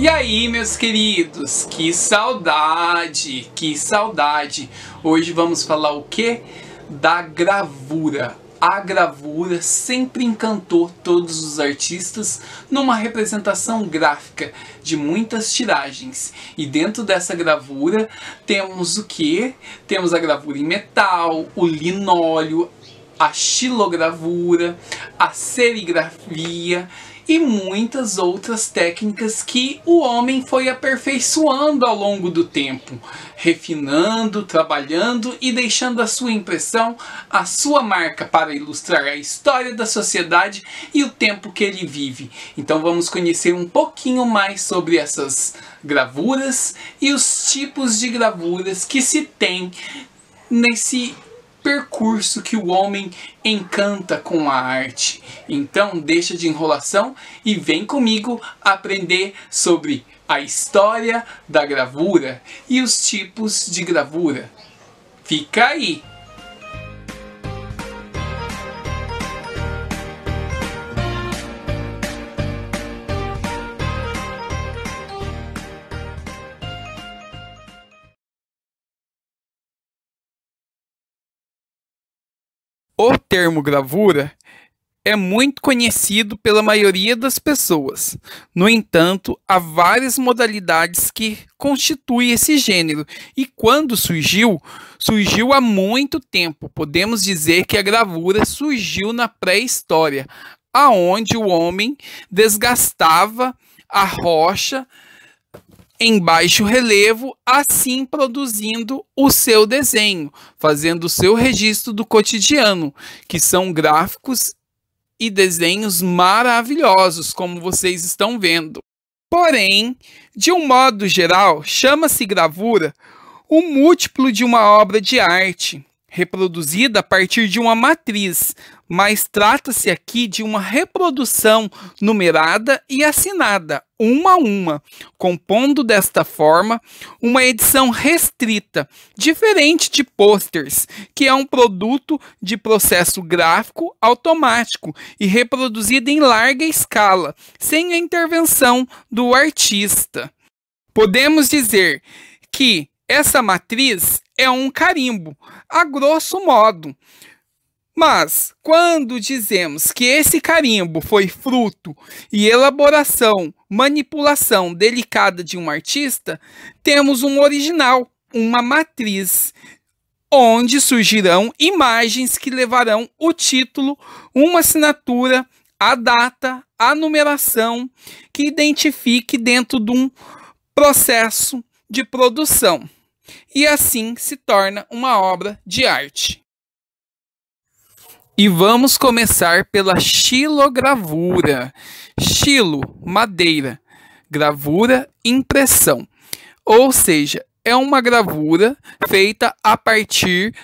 E aí, meus queridos, que saudade, que saudade. Hoje vamos falar o que? Da gravura. A gravura sempre encantou todos os artistas numa representação gráfica de muitas tiragens. E dentro dessa gravura temos o que? Temos a gravura em metal, o linóleo, a xilogravura, a serigrafia e muitas outras técnicas que o homem foi aperfeiçoando ao longo do tempo, refinando, trabalhando e deixando a sua impressão, a sua marca para ilustrar a história da sociedade e o tempo que ele vive. Então vamos conhecer um pouquinho mais sobre essas gravuras e os tipos de gravuras que se tem nesse percurso que o homem encanta com a arte. Então, deixa de enrolação e vem comigo aprender sobre a história da gravura e os tipos de gravura. Fica aí! O termo gravura é muito conhecido pela maioria das pessoas. No entanto, há várias modalidades que constituem esse gênero, e quando surgiu, surgiu há muito tempo. Podemos dizer que a gravura surgiu na pré-história, aonde o homem desgastava a rocha em baixo relevo, assim produzindo o seu desenho, fazendo o seu registro do cotidiano, que são gráficos e desenhos maravilhosos, como vocês estão vendo. Porém, de um modo geral, chama-se gravura o múltiplo de uma obra de arte, reproduzida a partir de uma matriz, mas trata-se aqui de uma reprodução numerada e assinada, uma a uma, compondo desta forma uma edição restrita, diferente de posters, que é um produto de processo gráfico automático e reproduzido em larga escala, sem a intervenção do artista. Podemos dizer que essa matriz é um carimbo, a grosso modo. Mas quando dizemos que esse carimbo foi fruto e elaboração, manipulação delicada de um artista, temos um original, uma matriz, onde surgirão imagens que levarão o título, uma assinatura, a data, a numeração que identifique dentro de um processo de produção e assim se torna uma obra de arte. E vamos começar pela xilogravura. Xilo, madeira, gravura, impressão. Ou seja, é uma gravura feita a partir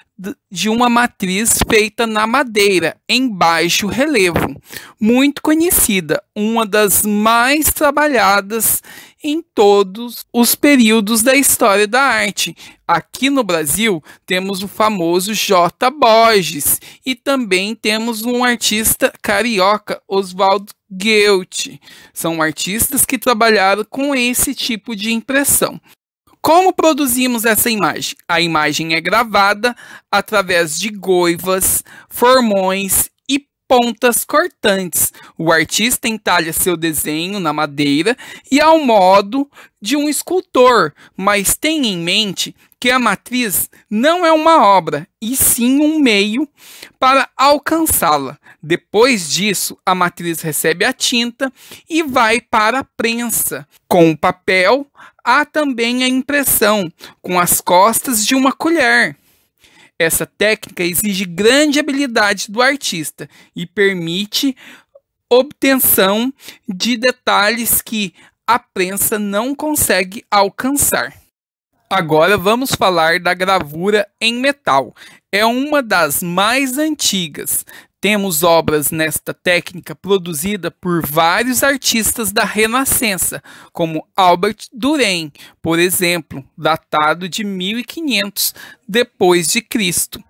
de uma matriz feita na madeira, em baixo relevo, muito conhecida, uma das mais trabalhadas em todos os períodos da história da arte. Aqui no Brasil, temos o famoso J. Borges e também temos um artista carioca, Oswaldo Goethe. São artistas que trabalharam com esse tipo de impressão. Como produzimos essa imagem? A imagem é gravada através de goivas, formões e pontas cortantes. O artista entalha seu desenho na madeira e ao modo de um escultor, mas tenha em mente que a matriz não é uma obra, e sim um meio para alcançá-la. Depois disso, a matriz recebe a tinta e vai para a prensa. Com o papel, Há também a impressão com as costas de uma colher. Essa técnica exige grande habilidade do artista e permite obtenção de detalhes que a prensa não consegue alcançar. Agora vamos falar da gravura em metal. É uma das mais antigas, temos obras nesta técnica produzida por vários artistas da Renascença, como Albert Duren, por exemplo, datado de 1500 depois de Cristo.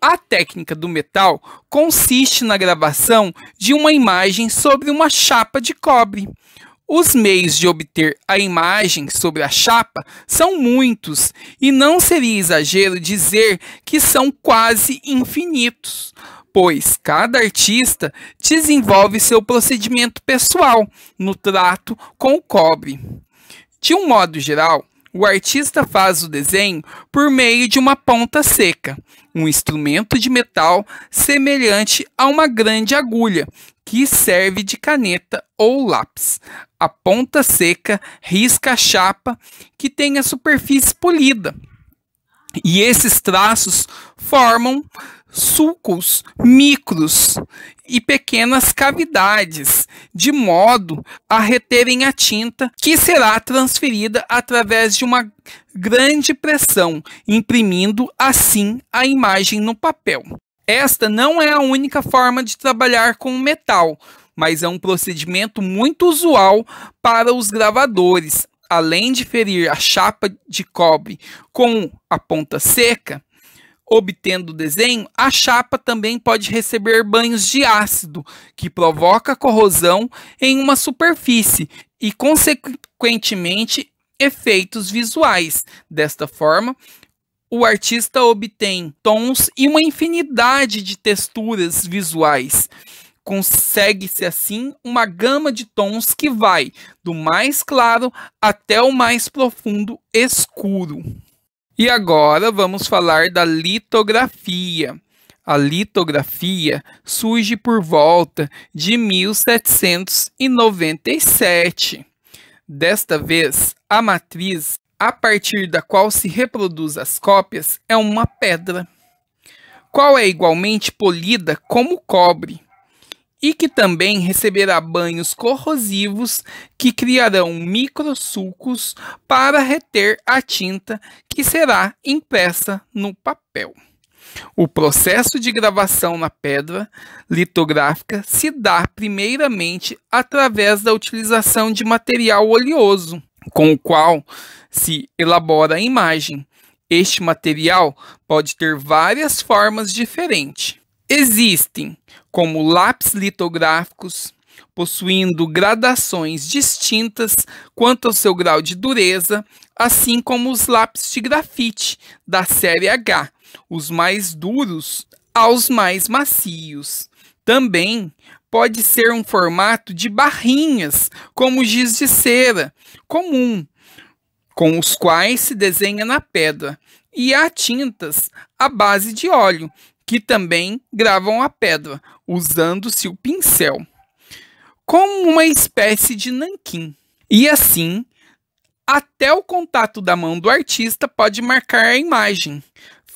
A técnica do metal consiste na gravação de uma imagem sobre uma chapa de cobre. Os meios de obter a imagem sobre a chapa são muitos e não seria exagero dizer que são quase infinitos pois cada artista desenvolve seu procedimento pessoal no trato com o cobre. De um modo geral, o artista faz o desenho por meio de uma ponta seca, um instrumento de metal semelhante a uma grande agulha, que serve de caneta ou lápis. A ponta seca risca a chapa que tem a superfície polida. E esses traços formam sulcos micros e pequenas cavidades, de modo a reterem a tinta que será transferida através de uma grande pressão, imprimindo assim a imagem no papel. Esta não é a única forma de trabalhar com metal, mas é um procedimento muito usual para os gravadores. Além de ferir a chapa de cobre com a ponta seca, obtendo o desenho, a chapa também pode receber banhos de ácido, que provoca corrosão em uma superfície e, consequentemente, efeitos visuais. Desta forma, o artista obtém tons e uma infinidade de texturas visuais. Consegue-se assim uma gama de tons que vai do mais claro até o mais profundo escuro. E agora vamos falar da litografia. A litografia surge por volta de 1797. Desta vez, a matriz a partir da qual se reproduz as cópias é uma pedra, qual é igualmente polida como cobre e que também receberá banhos corrosivos que criarão microsulcos para reter a tinta que será impressa no papel. O processo de gravação na pedra litográfica se dá primeiramente através da utilização de material oleoso, com o qual se elabora a imagem. Este material pode ter várias formas diferentes. Existem como lápis litográficos, possuindo gradações distintas quanto ao seu grau de dureza, assim como os lápis de grafite da série H, os mais duros aos mais macios. Também pode ser um formato de barrinhas, como giz de cera, comum, com os quais se desenha na pedra, e há tintas à base de óleo, que também gravam a pedra, usando-se o pincel, como uma espécie de nanquim. E assim, até o contato da mão do artista pode marcar a imagem,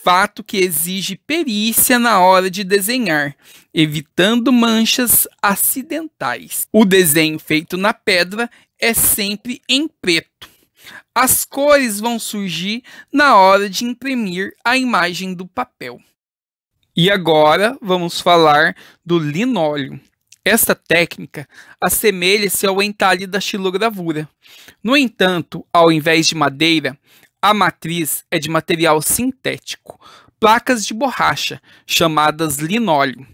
fato que exige perícia na hora de desenhar, evitando manchas acidentais. O desenho feito na pedra é sempre em preto. As cores vão surgir na hora de imprimir a imagem do papel. E agora vamos falar do linóleo. Esta técnica assemelha-se ao entalhe da xilogravura. No entanto, ao invés de madeira, a matriz é de material sintético, placas de borracha, chamadas linóleo.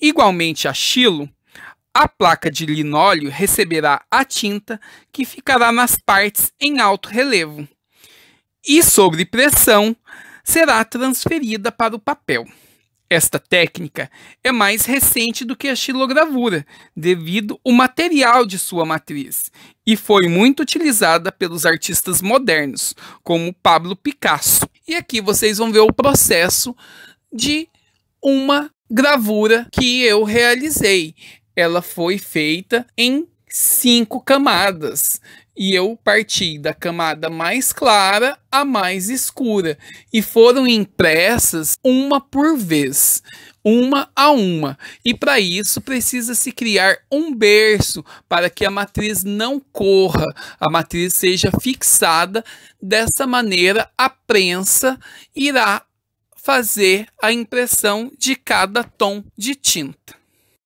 Igualmente a xilo, a placa de linóleo receberá a tinta que ficará nas partes em alto relevo e, sob pressão, será transferida para o papel. Esta técnica é mais recente do que a xilogravura, devido ao material de sua matriz, e foi muito utilizada pelos artistas modernos, como Pablo Picasso. E aqui vocês vão ver o processo de uma gravura que eu realizei. Ela foi feita em cinco camadas. E eu parti da camada mais clara à mais escura. E foram impressas uma por vez, uma a uma. E para isso precisa se criar um berço para que a matriz não corra, a matriz seja fixada. Dessa maneira, a prensa irá fazer a impressão de cada tom de tinta.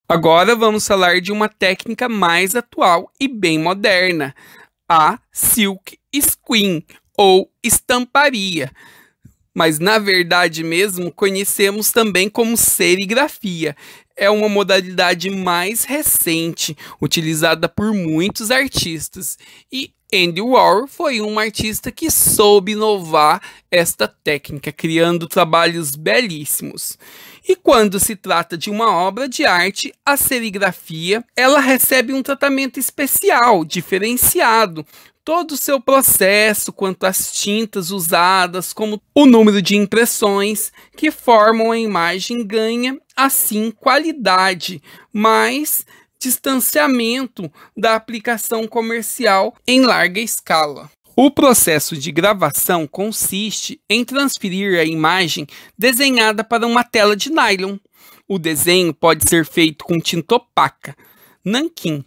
Agora vamos falar de uma técnica mais atual e bem moderna, a silk screen ou estamparia, mas na verdade mesmo conhecemos também como serigrafia, é uma modalidade mais recente, utilizada por muitos artistas, e Andy Warhol foi um artista que soube inovar esta técnica, criando trabalhos belíssimos. E quando se trata de uma obra de arte, a serigrafia, ela recebe um tratamento especial, diferenciado, todo o seu processo quanto às tintas usadas, como o número de impressões que formam a imagem ganha assim qualidade, mas distanciamento da aplicação comercial em larga escala. O processo de gravação consiste em transferir a imagem desenhada para uma tela de nylon. O desenho pode ser feito com tinta opaca, nanquim,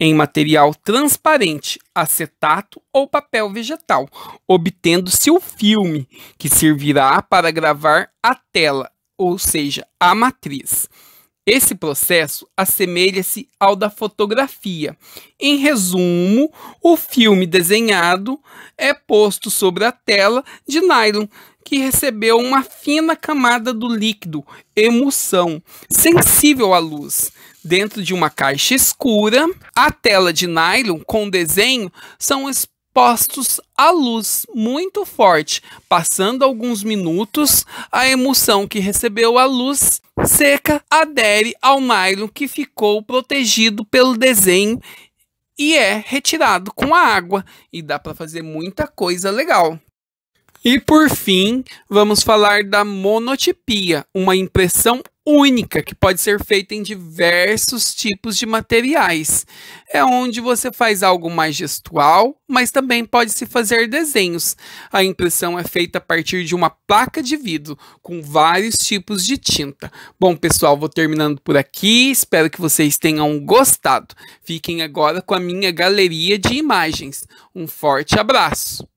em material transparente, acetato ou papel vegetal, obtendo-se o filme, que servirá para gravar a tela ou seja, a matriz. Esse processo assemelha-se ao da fotografia. Em resumo, o filme desenhado é posto sobre a tela de nylon que recebeu uma fina camada do líquido, emulsão, sensível à luz. Dentro de uma caixa escura, a tela de nylon com desenho são expostas postos à luz muito forte. Passando alguns minutos, a emulsão que recebeu a luz seca adere ao nylon que ficou protegido pelo desenho e é retirado com a água. E dá para fazer muita coisa legal. E por fim, vamos falar da monotipia, uma impressão única que pode ser feita em diversos tipos de materiais. É onde você faz algo mais gestual, mas também pode se fazer desenhos. A impressão é feita a partir de uma placa de vidro com vários tipos de tinta. Bom, pessoal, vou terminando por aqui. Espero que vocês tenham gostado. Fiquem agora com a minha galeria de imagens. Um forte abraço.